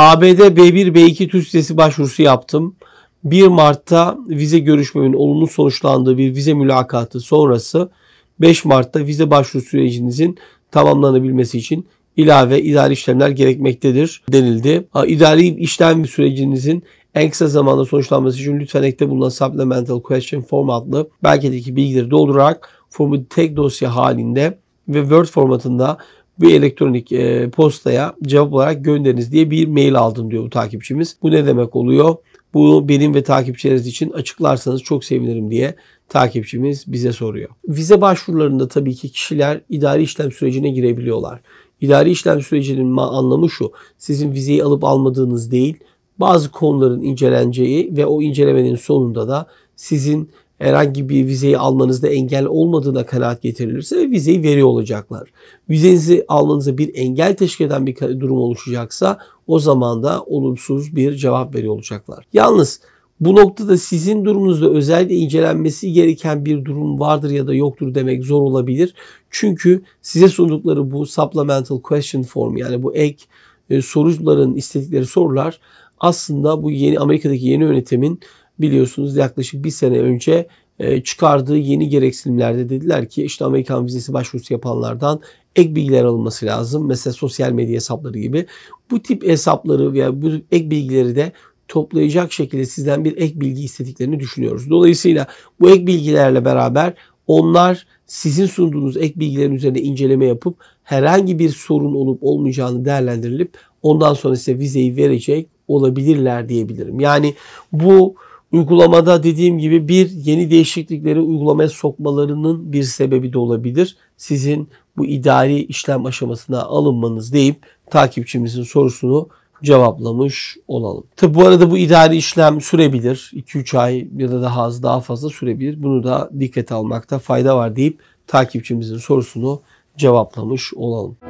ABD B1 B2 Türk sitesi başvurusu yaptım. 1 Mart'ta vize görüşmemin olumlu sonuçlandığı bir vize mülakatı sonrası 5 Mart'ta vize başvuru sürecinizin tamamlanabilmesi için ilave idari işlemler gerekmektedir denildi. İdari işlem sürecinizin en kısa zamanda sonuçlanması için lütfen ekte bulunan Supplemental Question Form adlı belgedeki bilgileri doldurarak formu tek dosya halinde ve Word formatında bir elektronik e, postaya cevap olarak gönderiniz diye bir mail aldım diyor bu takipçimiz. Bu ne demek oluyor? Bunu benim ve takipçileriniz için açıklarsanız çok sevinirim diye takipçimiz bize soruyor. Vize başvurularında tabii ki kişiler idari işlem sürecine girebiliyorlar. İdari işlem sürecinin anlamı şu. Sizin vizeyi alıp almadığınız değil, bazı konuların inceleneceği ve o incelemenin sonunda da sizin herhangi bir vizeyi almanızda engel olmadığına kanaat getirilirse vizeyi veriyor olacaklar. Vizenizi almanıza bir engel teşkil eden bir durum oluşacaksa o zaman da olumsuz bir cevap veriyor olacaklar. Yalnız bu noktada sizin durumunuzda özellikle incelenmesi gereken bir durum vardır ya da yoktur demek zor olabilir. Çünkü size sundukları bu supplemental question form yani bu ek e, soruların istedikleri sorular aslında bu yeni Amerika'daki yeni yönetimin biliyorsunuz yaklaşık bir sene önce e, çıkardığı yeni gereksinimlerde dediler ki işte Amerikan vizesi başvurusu yapanlardan ek bilgiler alınması lazım. Mesela sosyal medya hesapları gibi. Bu tip hesapları veya bu ek bilgileri de toplayacak şekilde sizden bir ek bilgi istediklerini düşünüyoruz. Dolayısıyla bu ek bilgilerle beraber onlar sizin sunduğunuz ek bilgilerin üzerine inceleme yapıp herhangi bir sorun olup olmayacağını değerlendirilip ondan sonra size vizeyi verecek olabilirler diyebilirim. Yani bu Uygulamada dediğim gibi bir yeni değişiklikleri uygulamaya sokmalarının bir sebebi de olabilir. Sizin bu idari işlem aşamasına alınmanız deyip takipçimizin sorusunu cevaplamış olalım. Tabi bu arada bu idari işlem sürebilir. 2-3 ay ya da daha az daha fazla sürebilir. Bunu da dikkate almakta fayda var deyip takipçimizin sorusunu cevaplamış olalım.